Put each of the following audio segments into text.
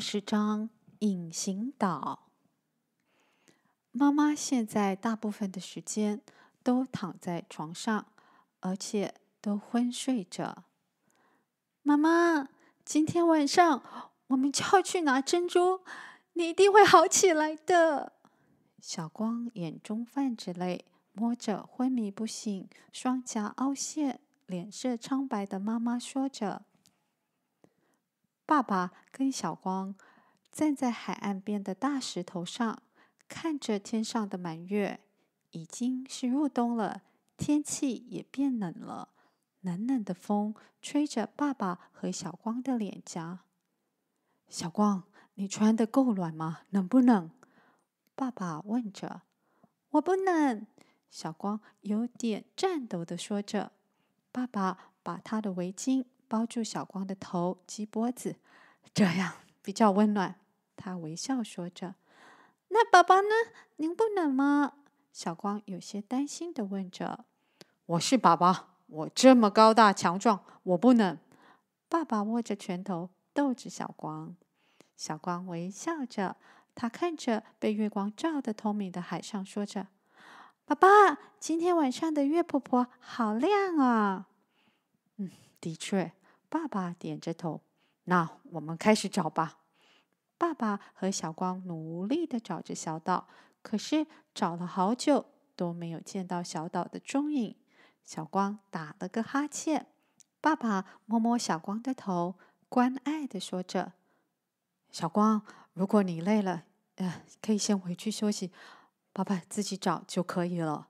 十章隐形岛。妈妈现在大部分的时间都躺在床上，而且都昏睡着。妈妈，今天晚上我们就要去拿珍珠，你一定会好起来的。小光眼中泛着泪，摸着昏迷不醒、双颊凹陷、脸色苍白的妈妈，说着。爸爸跟小光站在海岸边的大石头上，看着天上的满月。已经是入冬了，天气也变冷了。冷冷的风吹着爸爸和小光的脸颊。小光，你穿的够暖吗？冷不冷？爸爸问着。我不冷。小光有点颤抖的说着。爸爸把他的围巾。包住小光的头，及脖子，这样比较温暖。他微笑说着：“那宝宝呢？您不冷吗？”小光有些担心的问着。“我是宝宝，我这么高大强壮，我不冷。”爸爸握着拳头逗着小光。小光微笑着，他看着被月光照的透明的海上，说着：“爸爸，今天晚上的月婆婆好亮啊！”嗯，的确。爸爸点着头，那我们开始找吧。爸爸和小光努力的找着小岛，可是找了好久都没有见到小岛的踪影。小光打了个哈欠，爸爸摸摸小光的头，关爱的说着：“小光，如果你累了，呃，可以先回去休息，爸爸自己找就可以了。”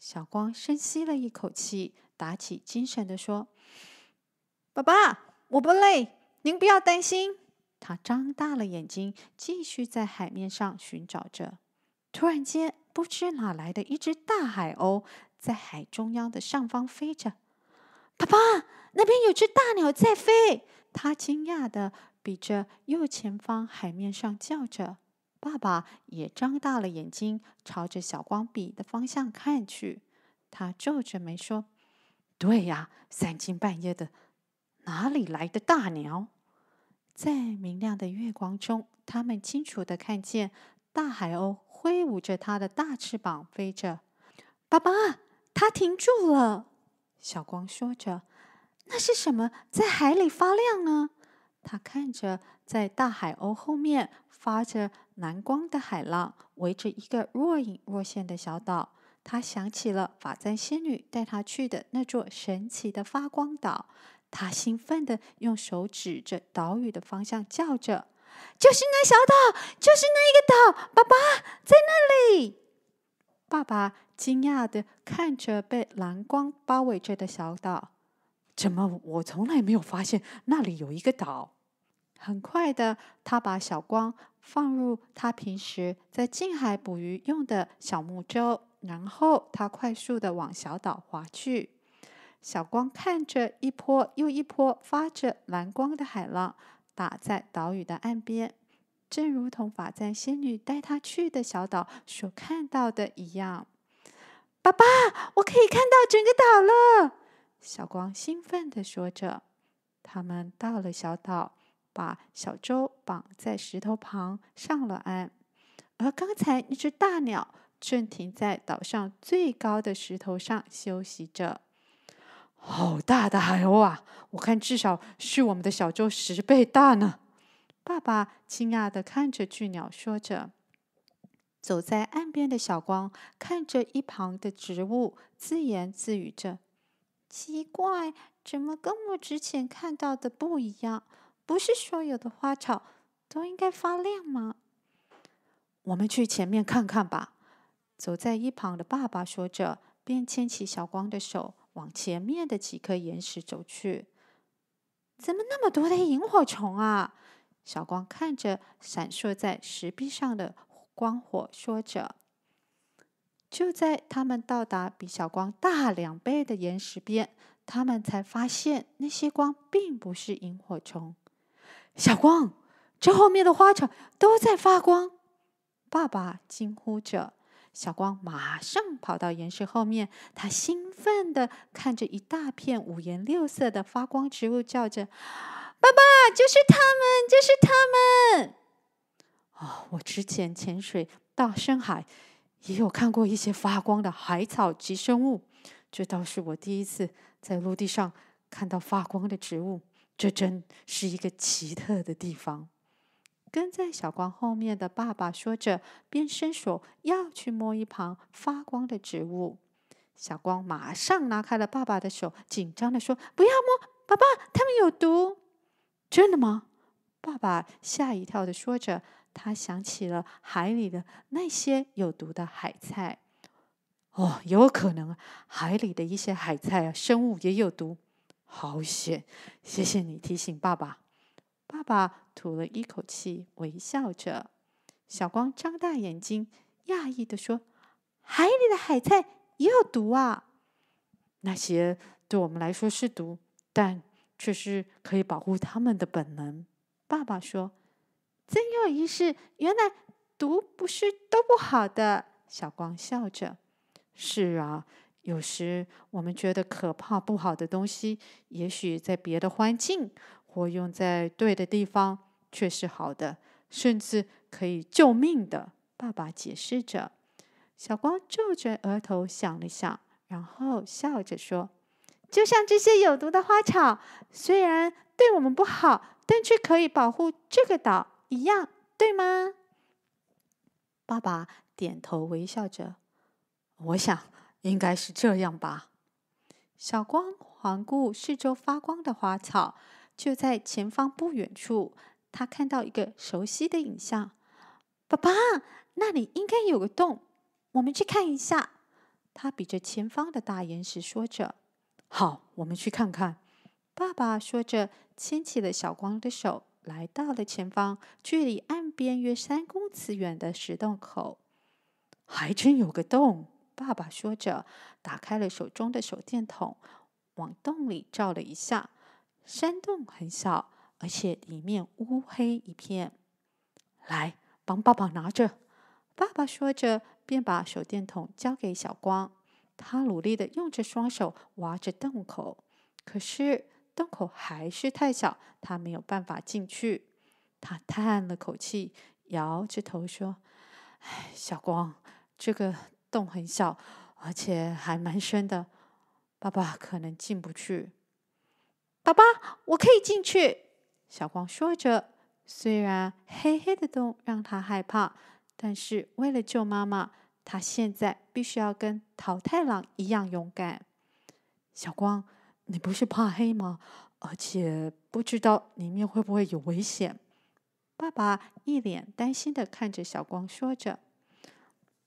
小光深吸了一口气，打起精神的说。爸爸，我不累，您不要担心。他张大了眼睛，继续在海面上寻找着。突然间，不知哪来的一只大海鸥在海中央的上方飞着。爸爸，那边有只大鸟在飞。他惊讶的比着右前方海面上叫着。爸爸也张大了眼睛，朝着小光笔的方向看去。他皱着眉说：“对呀，三更半夜的。”哪里来的大鸟？在明亮的月光中，他们清楚的看见大海鸥挥舞着它的大翅膀飞着。爸爸，它停住了。小光说着：“那是什么在海里发亮呢？”他看着在大海鸥后面发着蓝光的海浪，围着一个若隐若现的小岛。他想起了法簪仙女带他去的那座神奇的发光岛。他兴奋的用手指着岛屿的方向，叫着：“就是那小岛，就是那一个岛，爸爸，在那里！”爸爸惊讶的看着被蓝光包围着的小岛，怎么我从来没有发现那里有一个岛？很快的，他把小光放入他平时在近海捕鱼用的小木舟，然后他快速的往小岛划去。小光看着一波又一波发着蓝光的海浪打在岛屿的岸边，正如同法赞仙女带他去的小岛所看到的一样。爸爸，我可以看到整个岛了！小光兴奋地说着。他们到了小岛，把小舟绑在石头旁，上了岸。而刚才那只大鸟正停在岛上最高的石头上休息着。好大的海鸥啊！我看至少是我们的小舟十倍大呢。爸爸惊讶地看着巨鸟，说着。走在岸边的小光看着一旁的植物，自言自语着：“奇怪，怎么跟我之前看到的不一样？不是所有的花草都应该发亮吗？”我们去前面看看吧。走在一旁的爸爸说着，便牵起小光的手。往前面的几颗岩石走去，怎么那么多的萤火虫啊？小光看着闪烁在石壁上的光火，说着。就在他们到达比小光大两倍的岩石边，他们才发现那些光并不是萤火虫。小光，这后面的花草都在发光！爸爸惊呼着。小光马上跑到岩石后面，他兴奋地看着一大片五颜六色的发光植物，叫着：“爸爸，就是他们，就是他们！”哦，我之前潜水到深海，也有看过一些发光的海草及生物，这倒是我第一次在陆地上看到发光的植物，这真是一个奇特的地方。跟在小光后面的爸爸说着，边伸手要去摸一旁发光的植物，小光马上拉开了爸爸的手，紧张的说：“不要摸，爸爸，它们有毒。”“真的吗？”爸爸吓一跳的说着，他想起了海里的那些有毒的海菜。“哦，有可能，海里的一些海菜啊，生物也有毒。”“好险，谢谢你提醒爸爸。”爸爸吐了一口气，微笑着。小光张大眼睛，讶异的说：“海里的海菜也有毒啊！那些对我们来说是毒，但却是可以保护它们的本能。”爸爸说：“真有意思，原来毒不是都不好的。”小光笑着：“是啊，有时我们觉得可怕、不好的东西，也许在别的环境……”活用在对的地方却是好的，甚至可以救命的。爸爸解释着，小光皱着额头想了想，然后笑着说：“就像这些有毒的花草，虽然对我们不好，但却可以保护这个岛，一样，对吗？”爸爸点头微笑着：“我想应该是这样吧。”小光环顾四周，发光的花草。就在前方不远处，他看到一个熟悉的影像。爸爸，那里应该有个洞，我们去看一下。他比着前方的大岩石，说着：“好，我们去看看。”爸爸说着，牵起了小光的手，来到了前方距离岸边约三公尺远的石洞口。还真有个洞！爸爸说着，打开了手中的手电筒，往洞里照了一下。山洞很小，而且里面乌黑一片。来，帮爸爸拿着。爸爸说着，便把手电筒交给小光。他努力的用着双手挖着洞口，可是洞口还是太小，他没有办法进去。他叹了口气，摇着头说：“唉，小光，这个洞很小，而且还蛮深的，爸爸可能进不去。”爸爸，我可以进去。”小光说着，虽然黑黑的洞让他害怕，但是为了救妈妈，他现在必须要跟桃太郎一样勇敢。小光，你不是怕黑吗？而且不知道里面会不会有危险。”爸爸一脸担心的看着小光，说着：“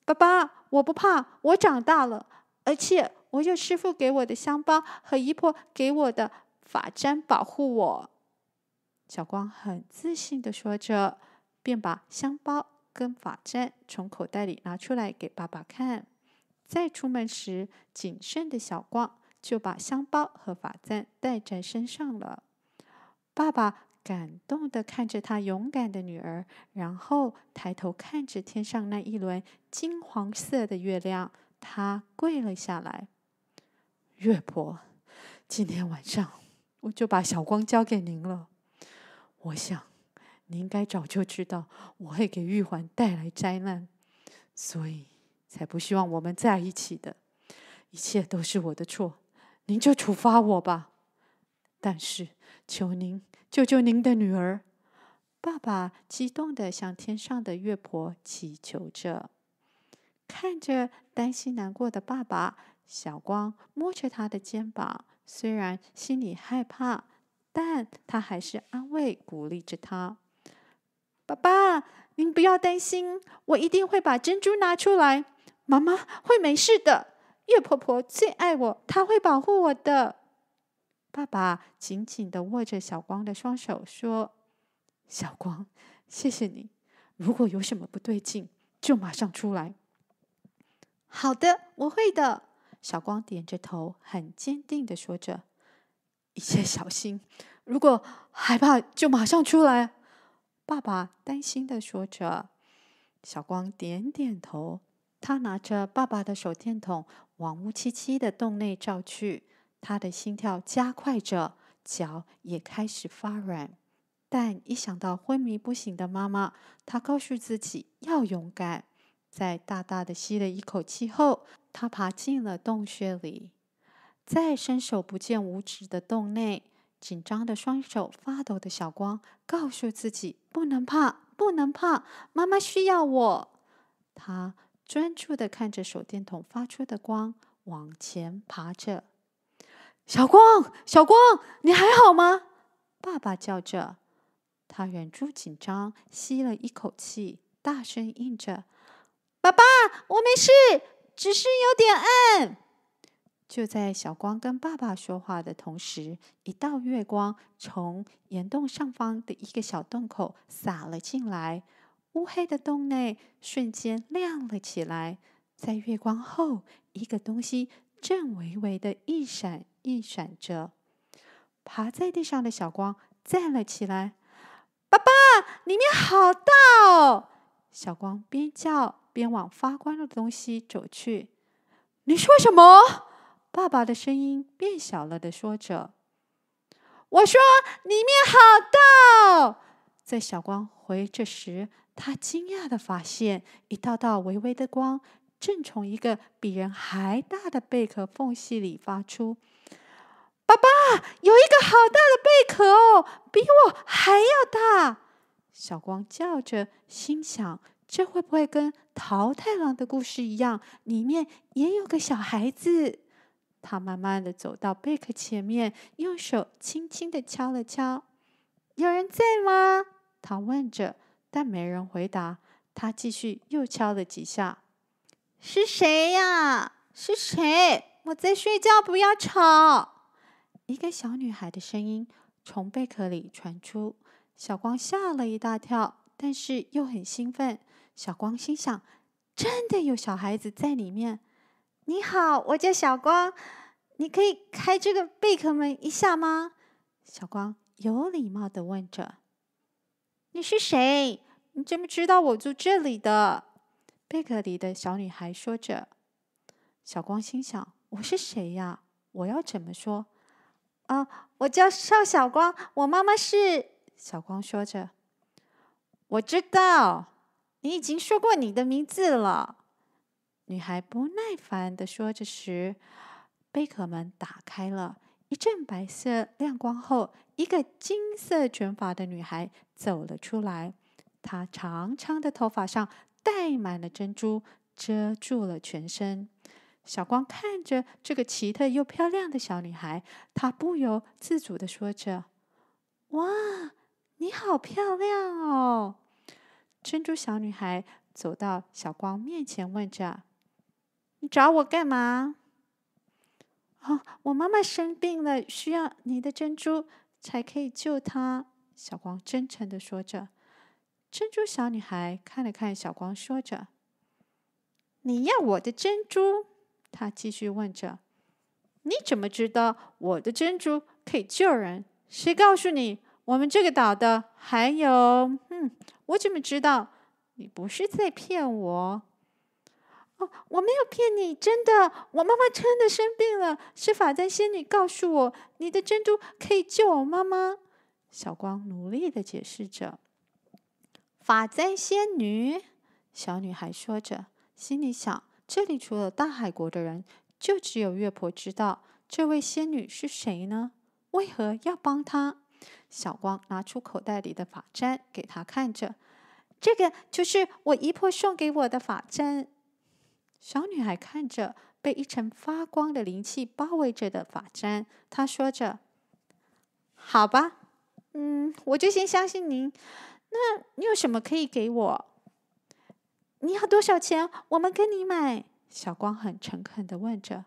爸爸，我不怕，我长大了，而且我有师傅给我的香包和姨婆给我的。”法簪保护我，小光很自信地说着，便把香包跟法簪从口袋里拿出来给爸爸看。再出门时，谨慎的小光就把香包和法簪带在身上了。爸爸感动地看着他勇敢的女儿，然后抬头看着天上那一轮金黄色的月亮，他跪了下来：“月婆，今天晚上。”我就把小光交给您了。我想，您应该早就知道我会给玉环带来灾难，所以才不希望我们在一起的。一切都是我的错，您就处罚我吧。但是，求您救救您的女儿！爸爸激动的向天上的月婆祈求着，看着担心难过的爸爸，小光摸着他的肩膀。虽然心里害怕，但他还是安慰鼓励着他：“爸爸，您不要担心，我一定会把珍珠拿出来。妈妈会没事的。月婆婆最爱我，她会保护我的。”爸爸紧紧的握着小光的双手说：“小光，谢谢你。如果有什么不对劲，就马上出来。”“好的，我会的。”小光点着头，很坚定地说着：“一切小心，如果害怕就马上出来。”爸爸担心地说着。小光点点头，他拿着爸爸的手电筒往乌漆漆的洞内照去。他的心跳加快着，脚也开始发软。但一想到昏迷不醒的妈妈，他告诉自己要勇敢。在大大的吸了一口气后，他爬进了洞穴里。在伸手不见五指的洞内，紧张的双手发抖的小光告诉自己：“不能怕，不能怕，妈妈需要我。”他专注的看着手电筒发出的光，往前爬着。小光，小光，你还好吗？爸爸叫着。他忍住紧张，吸了一口气，大声应着。爸爸，我没事，只是有点暗。就在小光跟爸爸说话的同时，一道月光从岩洞上方的一个小洞口洒了进来，乌黑的洞内瞬间亮了起来。在月光后，一个东西正微微的一闪一闪着。爬在地上的小光站了起来。爸爸，里面好大哦！小光边叫边往发光的东西走去。“你说什么？”爸爸的声音变小了的说着。“我说里面好大。”在小光回这时，他惊讶的发现，一道道微微的光正从一个比人还大的贝壳缝隙里发出。“爸爸，有一个好大的贝壳哦，比我还要大。”小光叫着，心想：“这会不会跟桃太郎的故事一样？里面也有个小孩子？”他慢慢的走到贝壳前面，用手轻轻的敲了敲。“有人在吗？”他问着，但没人回答。他继续又敲了几下。“是谁呀？是谁？”我在睡觉，不要吵！”一个小女孩的声音从贝壳里传出。小光吓了一大跳，但是又很兴奋。小光心想：“真的有小孩子在里面？”你好，我叫小光，你可以开这个贝壳门一下吗？”小光有礼貌的问着。“你是谁？你怎么知道我住这里的？”贝壳里的小女孩说着。小光心想：“我是谁呀？我要怎么说？”啊，我叫邵小光，我妈妈是……小光说着：“我知道，你已经说过你的名字了。”女孩不耐烦地说着时，贝壳门打开了，一阵白色亮光后，一个金色卷发的女孩走了出来。她长长的头发上戴满了珍珠，遮住了全身。小光看着这个奇特又漂亮的小女孩，她不由自主的说着：“哇！”你好漂亮哦！珍珠小女孩走到小光面前，问着：“你找我干嘛？”“哦，我妈妈生病了，需要你的珍珠才可以救她。”小光真诚的说着。珍珠小女孩看了看小光，说着：“你要我的珍珠？”她继续问着：“你怎么知道我的珍珠可以救人？谁告诉你？”我们这个岛的还有……嗯，我怎么知道？你不是在骗我？哦，我没有骗你，真的。我妈妈真的生病了，是法簪仙女告诉我，你的珍珠可以救我妈妈。小光努力的解释着。法簪仙女，小女孩说着，心里想：这里除了大海国的人，就只有月婆知道这位仙女是谁呢？为何要帮她？小光拿出口袋里的发簪给她看着，这个就是我姨婆送给我的发簪。小女孩看着被一层发光的灵气包围着的发簪，她说着：“好吧，嗯，我就先相信您。那你有什么可以给我？你要多少钱？我们跟你买。”小光很诚恳的问着：“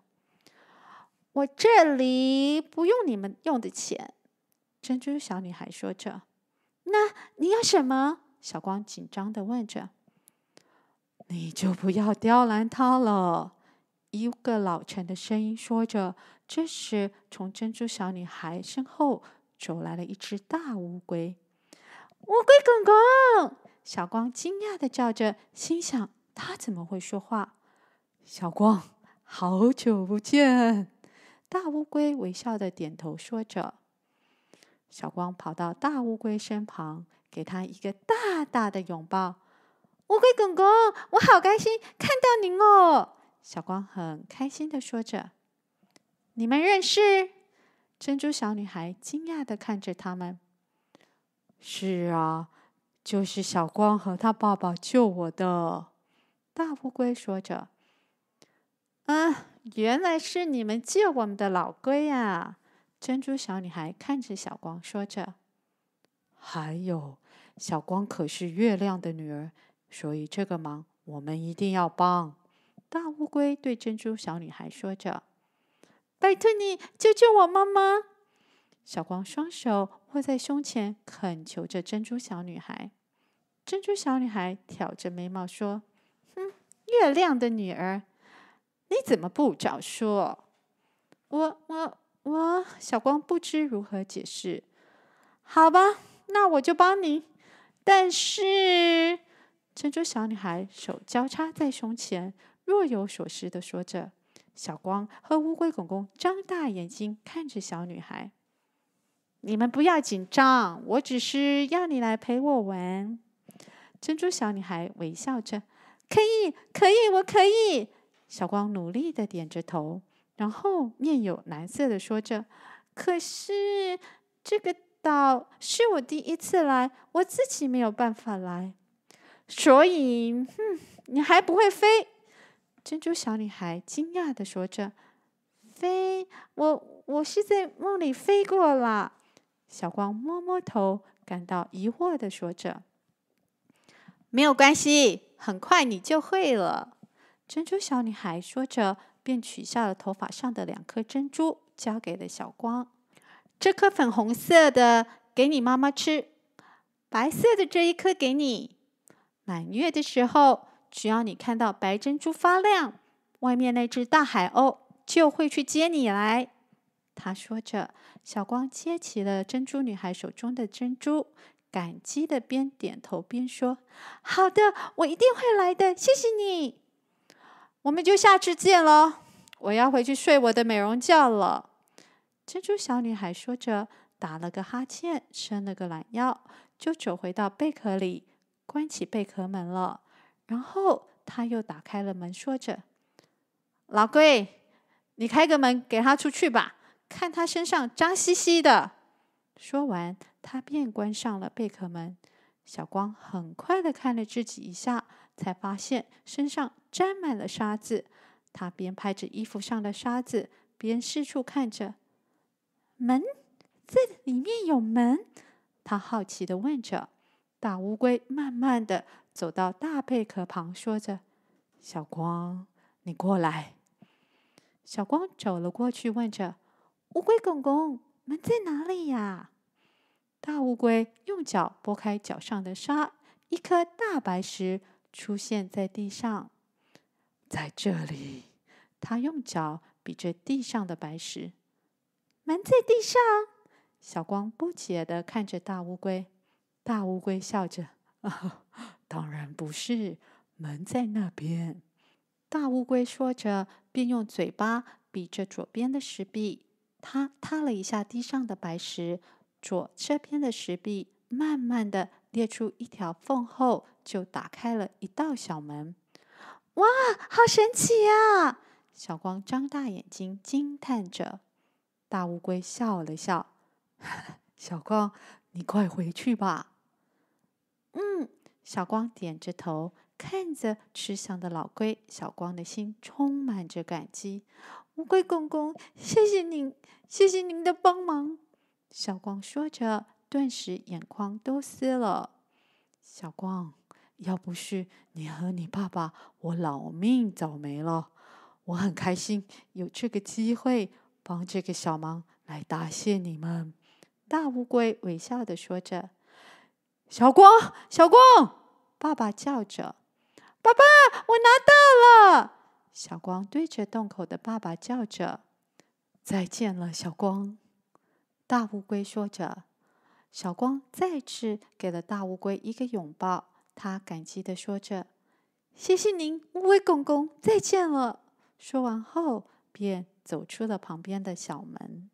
我这里不用你们用的钱。”珍珠小女孩说着：“那你要什么？”小光紧张的问着。“你就不要刁难他了。”一个老成的声音说着。这时，从珍珠小女孩身后走来了一只大乌龟。“乌龟公公！”小光惊讶的叫着，心想：“他怎么会说话？”小光：“好久不见。”大乌龟微笑的点头说着。小光跑到大乌龟身旁，给他一个大大的拥抱。乌龟公公，我好开心看到您哦！小光很开心地说着。你们认识？珍珠小女孩惊讶地看着他们。是啊，就是小光和他爸爸救我的。大乌龟说着。啊，原来是你们救我们的老龟呀！珍珠小女孩看着小光，说着：“还有，小光可是月亮的女儿，所以这个忙我们一定要帮。”大乌龟对珍珠小女孩说着：“拜托你救救我妈妈！”小光双手握在胸前，恳求着珍珠小女孩。珍珠小女孩挑着眉毛说：“哼，月亮的女儿，你怎么不早说？我我。”哇，小光不知如何解释。好吧，那我就帮你。但是，珍珠小女孩手交叉在胸前，若有所思的说着。小光和乌龟公公张大眼睛看着小女孩。你们不要紧张，我只是要你来陪我玩。珍珠小女孩微笑着：“可以，可以，我可以。”小光努力的点着头。然后面有难色的说着：“可是这个岛是我第一次来，我自己没有办法来，所以哼，你还不会飞？”珍珠小女孩惊讶的说着：“飞？我我是在梦里飞过了。”小光摸摸头，感到疑惑的说着：“没有关系，很快你就会了。”珍珠小女孩说着。便取下了头发上的两颗珍珠，交给了小光。这颗粉红色的给你妈妈吃，白色的这一颗给你。满月的时候，只要你看到白珍珠发亮，外面那只大海鸥就会去接你来。他说着，小光接起了珍珠女孩手中的珍珠，感激的边点头边说：“好的，我一定会来的，谢谢你。”我们就下次见喽！我要回去睡我的美容觉了。珍珠小女孩说着，打了个哈欠，伸了个懒腰，就走回到贝壳里，关起贝壳门了。然后她又打开了门，说着：“老龟，你开个门，给他出去吧，看他身上脏兮兮的。”说完，她便关上了贝壳门。小光很快的看了自己一下。才发现身上沾满了沙子，他边拍着衣服上的沙子，边四处看着。门，这里面有门？他好奇地问着。大乌龟慢慢地走到大贝壳旁，说着：“小光，你过来。”小光走了过去，问着：“乌龟公公，门在哪里呀？”大乌龟用脚拨开脚上的沙，一颗大白石。出现在地上，在这里，他用脚比着地上的白石，门在地上。小光不解地看着大乌龟，大乌龟笑着：“啊、当然不是，门在那边。”大乌龟说着，便用嘴巴比着左边的石壁，他踏了一下地上的白石，左这边的石壁慢慢的裂出一条缝后。就打开了一道小门，哇，好神奇呀！小光张大眼睛惊叹着。大乌龟笑了笑：“ 小光，你快回去吧。”嗯，小光点着头，看着吃香的老龟。小光的心充满着感激。乌龟公公，谢谢您，谢谢您的帮忙。小光说着，顿时眼眶都湿了。小光。要不是你和你爸爸，我老命早没了。我很开心有这个机会帮这个小忙，来答谢你们。”大乌龟微笑的说着。“小光，小光！”爸爸叫着。“爸爸，我拿到了。”小光对着洞口的爸爸叫着。“再见了，小光。”大乌龟说着。小光再次给了大乌龟一个拥抱。他感激的说着：“谢谢您，龟公公，再见了。”说完后，便走出了旁边的小门。